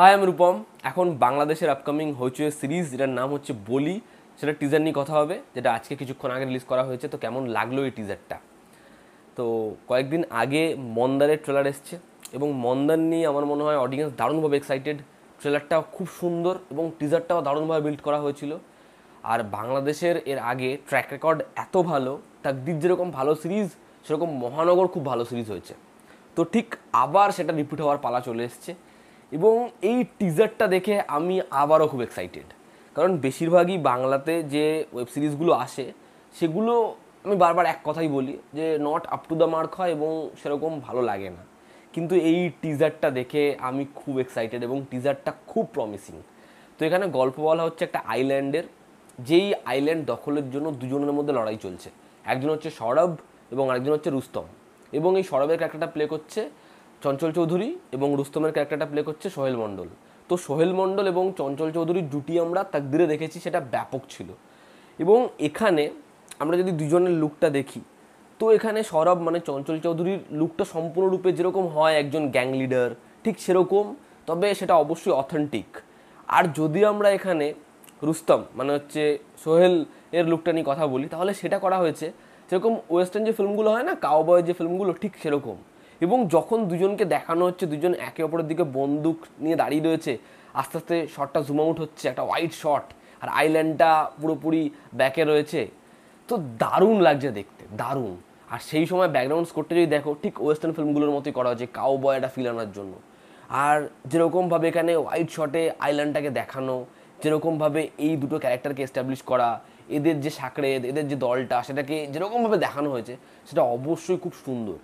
high আমি রূপম এখন বাংলাদেশের আপকামিং হইচুয়ে সিরিজ যেটার নাম হচ্ছে বলি সেটা টিজার নিয়ে কথা হবে যেটা আজকে কিছুক্ষণ আগে রিলিজ করা হয়েছে তো কেমন লাগলো এই টিজারটা তো কয়েকদিন আগে মন্দারের ট্রেলার এসছে এবং মন্দার নিয়ে আমার মনে হয় অডিয়েন্স দারুণভাবে এক্সাইটেড ট্রেলারটাও খুব সুন্দর এবং টিজারটাও দারুণভাবে বিল্ড করা হয়েছিল আর বাংলাদেশের এর আগে ট্র্যাক রেকর্ড এত ভালো তাকদির যেরকম ভালো সিরিজ সেরকম মহানগর খুব ভালো সিরিজ হয়েছে তো ঠিক আবার সেটা রিপিট হওয়ার পালা চলে এসছে এবং এই টিজারটা দেখে আমি আবারও খুব এক্সাইটেড কারণ বেশিরভাগই বাংলাতে যে ওয়েব সিরিজগুলো আসে সেগুলো আমি বারবার এক কথাই বলি যে not up to the mark হয় এবং সেরকম ভালো লাগে না কিন্তু এই টিজারটা দেখে আমি খুব এক্সাইটেড এবং টিজারটা খুব প্রমিসিং তো এখানে গল্প বলা হচ্ছে একটা আইল্যান্ডের যেই আইল্যান্ড দখলের জন্য দুজনের মধ্যে লড়াই চলছে একজন হচ্ছে সৌরভ এবং আরেকজন হচ্ছে রুস্তম এবং এই সৌরভের ক্যারেক্টারটা প্লে করছে চঞ্চল চৌধুরী এবং রুস্তমের ক্যারেক্টারটা প্লে করছে সোহেল মণ্ডল তো সোহেল মণ্ডল এবং চঞ্চল চৌধুরীর জুটি আমরা তাকদিরে দেখেছি সেটা ব্যাপক ছিল এবং এখানে আমরা যদি দুজনের লুকটা দেখি তো এখানে সৌরভ মানে চঞ্চল চৌধুরীর লুকটা সম্পূর্ণরূপে যেরকম হয় একজন গ্যাং লিডার ঠিক সেরকম তবে সেটা অবশ্যই অথেন্টিক আর যদি আমরা এখানে রুস্তম মানে হচ্ছে সোহেল এর লুকটা নিয়ে কথা বলি তাহলে সেটা করা হয়েছে সেরকম ওয়েস্টার্ন যে ফিল্মগুলো হয় না কাউবয়ের যে ফিল্মগুলো ঠিক সেরকম এবং যখন দুজনকে দেখানো হচ্ছে দুজন একে অপরের দিকে বন্দুক নিয়ে দাঁড়িয়ে রয়েছে আস্তে আস্তে শটটা জুম আউট হচ্ছে একটা হোয়াইট শট আর আইল্যান্ডটা পুরোপুরি ব্যাকে রয়েছে তো দারুণ লাগছে দেখতে দারুণ আর সেই সময় ব্যাকগ্রাউন্ড স্কোরটা যদি দেখো ঠিক ওয়েস্টার্ন ফিল্মগুলোর মতোই করা হয়েছে কাউ বয় একটা ফিল আনার জন্য আর যেরকমভাবে এখানে হোয়াইট শটে আইল্যান্ডটাকে দেখানো যেরকমভাবে এই দুটো ক্যারেক্টারকে এস্টাবলিশ করা এদের যে সাঁকড়ে এদের যে দলটা সেটাকে যেরকমভাবে দেখানো হয়েছে সেটা অবশ্যই খুব সুন্দর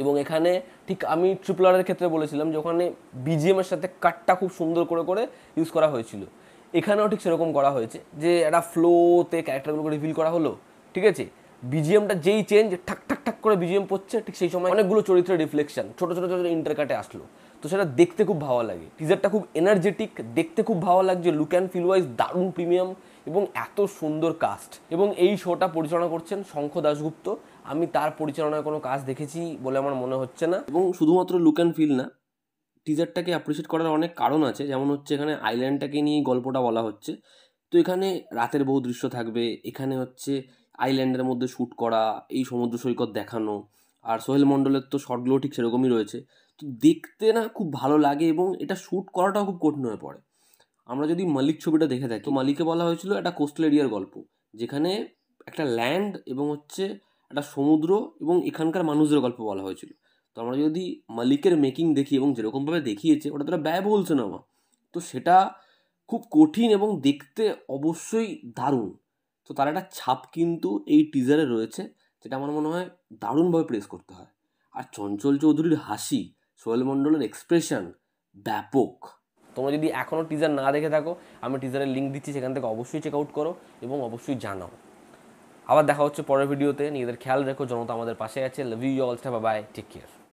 এবং এখানে ঠিক আমি ট্রিপলারের ক্ষেত্রে বলেছিলাম যে ওখানে বিজিএমের সাথে কাটটা খুব সুন্দর করে করে ইউজ করা হয়েছিল এখানেও ঠিক সেরকম করা হয়েছে যে একটা ফ্লোতে ক্যারেক্টারগুলোকে রিভিল করা হলো ঠিক আছে বিজিএমটা যেই চেঞ্জ ঠাক ঠাক ঠাক করে বিজিএম পড়ছে ঠিক সেই সময় অনেকগুলো চরিত্রের রিফ্লেকশন ছোটো ছোটো ছোটো ইন্টারকাটে আসলো তো সেটা দেখতে খুব ভালো লাগে টিজারটা খুব এনার্জেটিক দেখতে খুব ভালো লাগছে লুক অ্যান্ড ফিল ওয়াইজ দারুণ প্রিমিয়াম এবং এত সুন্দর কাস্ট এবং এই শোটা পরিচালনা করছেন শঙ্খ দাশগুপ্ত আমি তার পরিচালনায় কোনো কাজ দেখেছি বলে আমার মনে হচ্ছে না এবং শুধুমাত্র লুক অ্যান্ড ফিল না টিজারটাকে অ্যাপ্রিসিয়েট করার অনেক কারণ আছে যেমন হচ্ছে এখানে আইল্যান্ডটাকে নিয়ে গল্পটা বলা হচ্ছে তো এখানে রাতের বহু দৃশ্য থাকবে এখানে হচ্ছে আইল্যান্ডের মধ্যে শ্যুট করা এই সমুদ্র সৈকত দেখানো আর সোহেল মণ্ডলের তো শর্টগুলো ঠিক সেরকমই রয়েছে তো দেখতে না খুব ভালো লাগে এবং এটা শ্যুট করাটাও খুব কঠিন হয়ে পড়ে আমরা যদি মালিক ছবিটা দেখে থাকি তো মালিকে বলা হয়েছিল একটা কোস্টাল এরিয়ার গল্প যেখানে একটা ল্যান্ড এবং হচ্ছে একটা সমুদ্র এবং এখানকার মানুষদের গল্প বলা হয়েছিল তো আমরা যদি মালিকের মেকিং দেখি এবং যেরকমভাবে দেখিয়েছে ওটা ব্যয় বলছে না আমার তো সেটা খুব কঠিন এবং দেখতে অবশ্যই দারুণ তো তার একটা ছাপ কিন্তু এই টিজারে রয়েছে যেটা আমার মনে হয় দারুণভাবে প্রেস করতে হয় আর চঞ্চল চৌধুরীর হাসি সোহেল মণ্ডলের এক্সপ্রেশন ব্যাপক তোমরা যদি এখনও টিজার না দেখে থাকো আমি টিজারের লিঙ্ক দিচ্ছি সেখান থেকে অবশ্যই চেক আউট করো এবং অবশ্যই জানাও আবার দেখা হচ্ছে পরের ভিডিওতে নিজেদের খেয়াল রেখো জনতা আমাদের পাশে আছে love you all bye take care